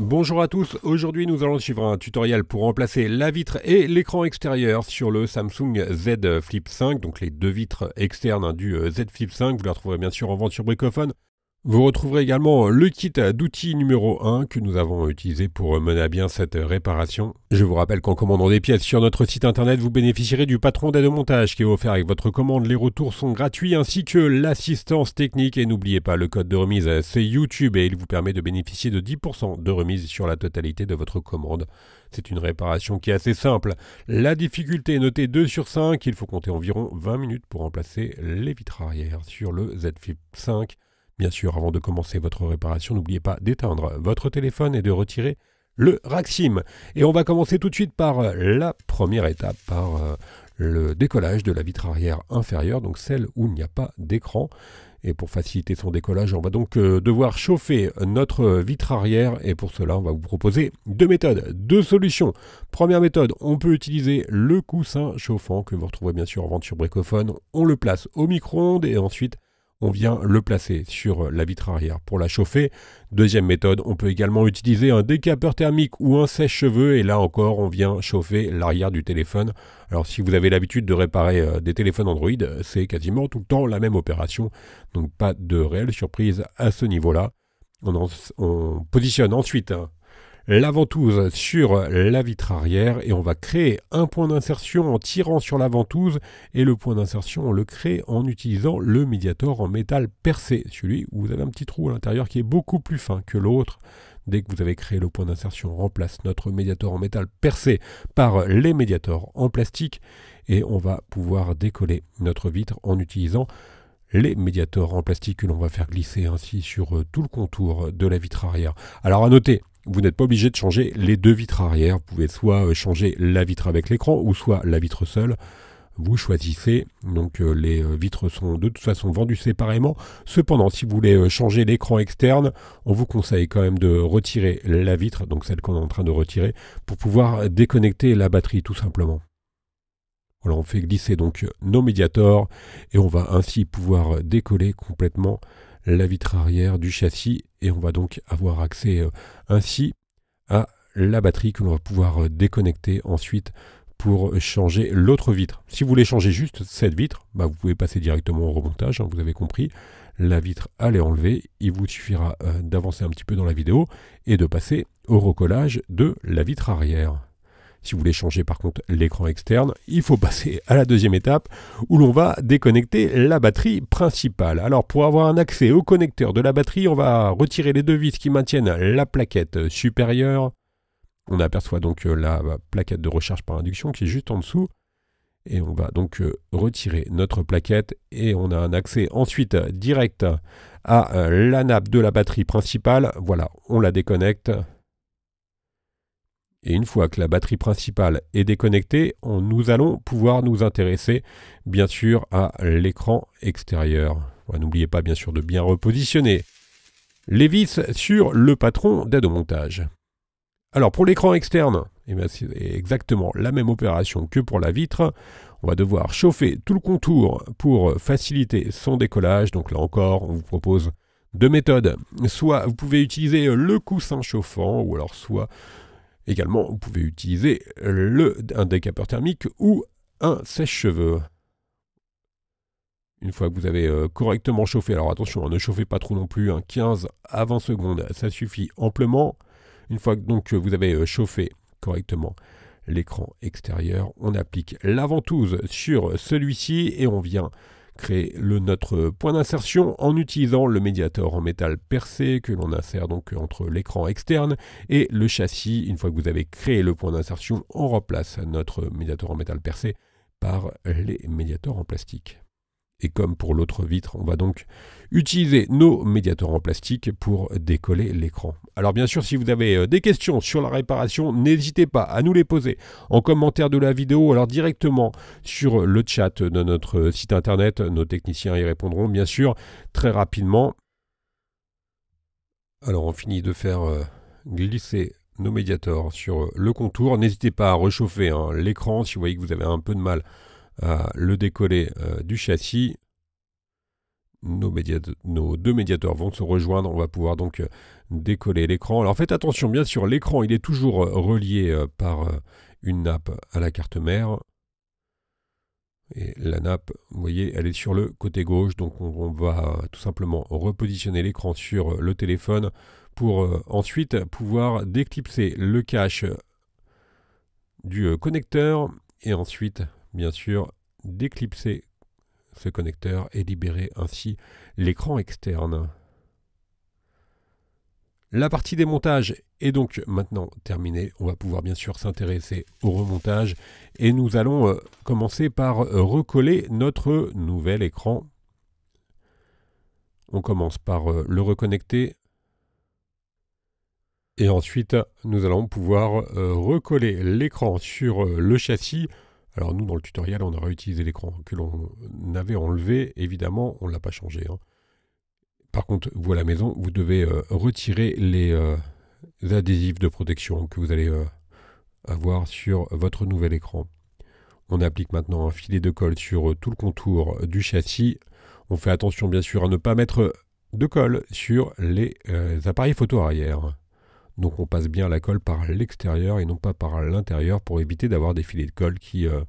Bonjour à tous, aujourd'hui nous allons suivre un tutoriel pour remplacer la vitre et l'écran extérieur sur le Samsung Z Flip 5, donc les deux vitres externes hein, du euh, Z Flip 5, vous la retrouverez bien sûr en vente sur Bricophone vous retrouverez également le kit d'outils numéro 1 que nous avons utilisé pour mener à bien cette réparation. Je vous rappelle qu'en commandant des pièces sur notre site internet, vous bénéficierez du patron d'aide au montage qui est offert avec votre commande. Les retours sont gratuits ainsi que l'assistance technique. Et n'oubliez pas, le code de remise, c'est YouTube et il vous permet de bénéficier de 10% de remise sur la totalité de votre commande. C'est une réparation qui est assez simple. La difficulté est notée 2 sur 5. Il faut compter environ 20 minutes pour remplacer les vitres arrière sur le Z 5. Bien sûr, avant de commencer votre réparation, n'oubliez pas d'éteindre votre téléphone et de retirer le Raxim. Et on va commencer tout de suite par euh, la première étape, par euh, le décollage de la vitre arrière inférieure, donc celle où il n'y a pas d'écran. Et pour faciliter son décollage, on va donc euh, devoir chauffer notre vitre arrière. Et pour cela, on va vous proposer deux méthodes, deux solutions. Première méthode, on peut utiliser le coussin chauffant que vous retrouvez bien sûr en vente sur Bricophone. On le place au micro-ondes et ensuite on vient le placer sur la vitre arrière pour la chauffer. Deuxième méthode, on peut également utiliser un décapeur thermique ou un sèche-cheveux et là encore on vient chauffer l'arrière du téléphone. Alors si vous avez l'habitude de réparer euh, des téléphones Android, c'est quasiment tout le temps la même opération, donc pas de réelle surprise à ce niveau-là. On, positionne ensuite hein, la ventouse sur la vitre arrière et on va créer un point d'insertion en tirant sur la ventouse et le point d'insertion on le crée en utilisant le médiator en métal percé, celui où vous avez un petit trou à l'intérieur qui est beaucoup plus fin que l'autre. Dès que vous avez créé le point d'insertion, on remplace notre médiator en métal percé par les médiators en plastique et on va pouvoir décoller notre vitre en utilisant les médiators en plastique que l'on va faire glisser ainsi sur tout le contour de la vitre arrière. Alors à noter, vous n'êtes pas obligé de changer les deux vitres arrière. Vous pouvez soit euh, changer la vitre avec l'écran ou soit la vitre seule. Vous choisissez. Donc euh, les euh, vitres sont de toute façon vendues séparément. Cependant, si vous voulez changer l'écran externe, on vous conseille quand même de retirer la vitre, donc celle qu'on est en train de retirer, pour pouvoir déconnecter la batterie tout simplement. Voilà, on fait glisser donc nos médiators et on va ainsi pouvoir décoller complètement la vitre arrière du châssis et on va donc avoir accès euh, ainsi à la batterie que l'on va pouvoir euh, déconnecter ensuite pour changer l'autre vitre. Si vous voulez changer juste cette vitre, bah, vous pouvez passer directement au remontage, hein, vous avez compris. La vitre, à est Il vous suffira euh, d'avancer un petit peu dans la vidéo et de passer au recollage de la vitre arrière. Si vous voulez changer par contre l'écran externe, il faut passer à la deuxième étape où l'on va déconnecter la batterie principale. Alors pour avoir un accès au connecteur de la batterie, on va retirer les deux vis qui maintiennent la plaquette supérieure. On aperçoit donc euh, la plaquette de recharge par induction qui est juste en dessous. Et on va donc euh, retirer notre plaquette et on a un accès ensuite direct à euh, la nappe de la batterie principale. Voilà, on la déconnecte. Et une fois que la batterie principale est déconnectée, nous allons pouvoir nous intéresser bien sûr à l'écran extérieur. N'oubliez pas bien sûr de bien repositionner les vis sur le patron d'aide au montage. Alors pour l'écran externe, eh c'est exactement la même opération que pour la vitre. On va devoir chauffer tout le contour pour faciliter son décollage. Donc là encore, on vous propose deux méthodes. Soit vous pouvez utiliser le coussin chauffant, ou alors soit Également, vous pouvez utiliser un décapeur thermique ou un sèche-cheveux. Une fois que vous avez euh, correctement chauffé, alors attention, hein, ne chauffez pas trop non plus, un hein, 15 à 20 secondes, ça suffit amplement. Une fois que donc euh, vous avez euh, chauffé correctement l'écran extérieur, on applique la ventouse sur celui-ci et on vient créer le, notre point d'insertion en utilisant le médiator en métal percé que l'on insère donc euh, entre l'écran externe et le châssis. Une fois que vous avez créé le point d'insertion, on remplace notre médiator en métal percé par les médiators en plastique. Et comme pour l'autre vitre, on va donc utiliser nos médiateurs en plastique pour décoller l'écran. Alors bien sûr, si vous avez euh, des questions sur la réparation, n'hésitez pas à nous les poser en commentaire de la vidéo, alors directement sur le chat de notre euh, site internet. Nos techniciens y répondront bien sûr très rapidement. Alors on finit de faire euh, glisser nos médiateurs sur le contour. N'hésitez pas à réchauffer hein, l'écran si vous voyez que vous avez un peu de mal le décoller euh, du châssis. Nos, nos, deux médiateurs vont se rejoindre. On va pouvoir donc euh, décoller l'écran. Alors faites attention, bien sûr, l'écran il est toujours euh, relié par une nappe à la carte mère. Et la nappe, vous voyez, elle est sur le côté gauche, donc on va tout simplement repositionner l'écran sur le téléphone pour ensuite pouvoir déclipser le cache du connecteur et ensuite bien sûr, d'éclipser ce connecteur et libérer ainsi l'écran externe. La partie des montages est donc maintenant terminée. On va pouvoir bien sûr s'intéresser au remontage et nous allons euh, commencer par euh, recoller notre nouvel écran. On commence par euh, le reconnecter et ensuite nous allons pouvoir recoller l'écran sur le châssis alors nous, dans le tutoriel, on a réutilisé l'écran que l'on avait enlevé. Évidemment, on ne l'a pas changé. Hein. Par contre, vous à la maison, vous devez euh, retirer les, euh, adhésifs de protection que vous allez euh, avoir sur votre nouvel écran. On applique maintenant un filet de colle sur tout le contour du châssis. On fait attention bien sûr à ne pas mettre de colle sur les appareils photo arrière. Donc on passe bien la colle par l'extérieur et non pas par l'intérieur pour éviter d'avoir des filets de colle qui euh,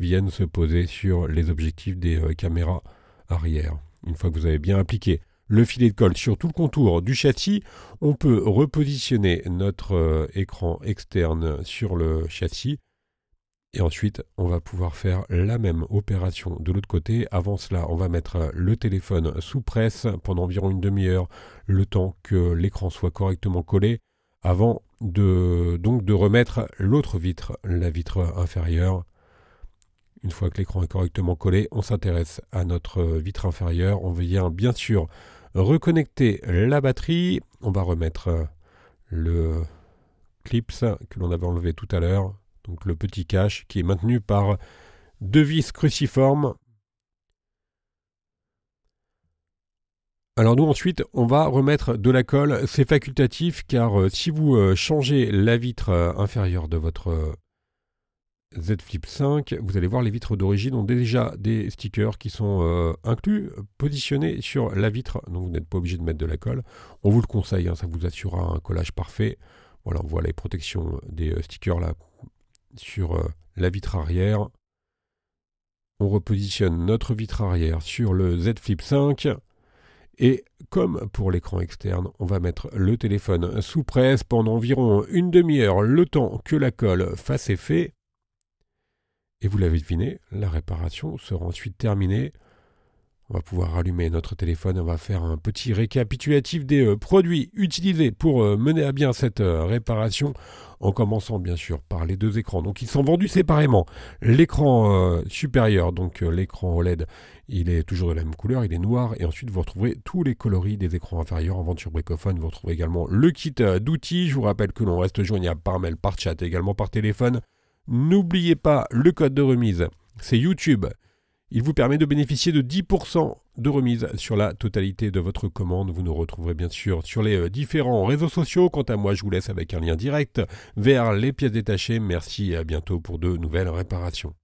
viennent se poser sur les objectifs des euh, caméras arrière. Une fois que vous avez bien appliqué le filet de colle sur tout le contour du châssis, on peut repositionner notre euh, écran externe sur le châssis. Et ensuite, on va pouvoir faire la même opération de l'autre côté. Avant cela, on va mettre le téléphone sous presse pendant environ une demi-heure, le temps que l'écran soit correctement collé avant de, donc de remettre l'autre vitre, la vitre inférieure. Une fois que l'écran est correctement collé, on s'intéresse à notre vitre inférieure. On vient bien sûr reconnecter la batterie. On va remettre euh, le clips que l'on avait enlevé tout à l'heure, donc le petit cache qui est maintenu par deux vis cruciformes Alors nous ensuite, on va remettre de la colle, c'est facultatif car euh, si vous euh, changez la vitre euh, inférieure de votre Z Flip 5, vous allez voir les vitres d'origine ont déjà des stickers qui sont inclus, positionnés sur la vitre, donc vous n'êtes pas obligé de mettre de la colle. On vous le conseille, hein, ça vous assurera un collage parfait. Voilà, on voit les protections des stickers là sur la vitre arrière. On repositionne notre vitre arrière sur le Z Flip 5. Et comme pour l'écran externe, on va mettre le téléphone sous presse pendant environ une demi-heure, le temps que la colle fasse effet. Et vous l'avez deviné, la réparation sera ensuite terminée on va pouvoir allumer notre téléphone, on va faire un petit récapitulatif des euh, produits utilisés pour euh, mener à bien cette euh, réparation, en commençant bien sûr par les deux écrans. Donc ils sont vendus séparément. L'écran supérieur, donc l'écran OLED, il est toujours de la même couleur, il est noir, et ensuite vous retrouverez tous les coloris des écrans inférieurs en vente sur Bricophone. Vous retrouverez également le kit d'outils. Je vous rappelle que l'on reste joignable par mail, par chat, également par téléphone. N'oubliez pas le code de remise, c'est YouTube. Il vous permet de bénéficier de 10% de remise sur la totalité de votre commande. Vous nous retrouverez bien sûr sur les euh, différents réseaux sociaux. Quant à moi, je vous laisse avec un lien direct vers les pièces détachées. Merci et à bientôt pour de nouvelles réparations.